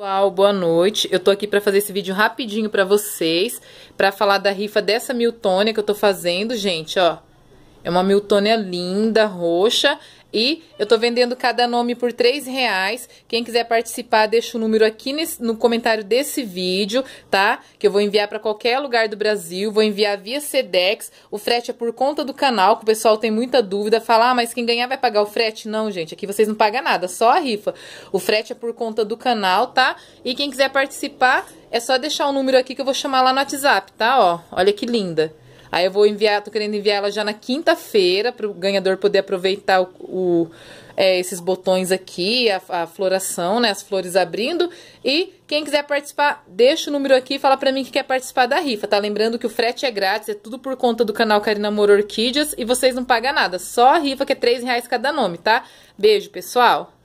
Pessoal, boa noite. Eu tô aqui para fazer esse vídeo rapidinho para vocês, para falar da rifa dessa Miltônia que eu tô fazendo, gente, ó. É uma Miltonia linda, roxa. E eu tô vendendo cada nome por três reais. Quem quiser participar, deixa o número aqui nesse, no comentário desse vídeo, tá? Que eu vou enviar para qualquer lugar do Brasil, vou enviar via Sedex. O frete é por conta do canal, que o pessoal tem muita dúvida. Fala, ah, mas quem ganhar vai pagar o frete? Não, gente, aqui vocês não pagam nada, só a rifa. O frete é por conta do canal, tá? E quem quiser participar, é só deixar o número aqui que eu vou chamar lá no WhatsApp, tá? Ó, olha que linda. Aí eu vou enviar, tô querendo enviar ela já na quinta-feira para o ganhador poder aproveitar o, o é, esses botões aqui, a, a, floração, né, as flores abrindo. E quem quiser participar, deixa o número aqui e fala para mim que quer participar da rifa, tá? Lembrando que o frete é grátis, é tudo por conta do canal Karina Moro Orquídeas e vocês não pagam nada, só a rifa que é R$3,00 reais cada nome, tá? Beijo, pessoal!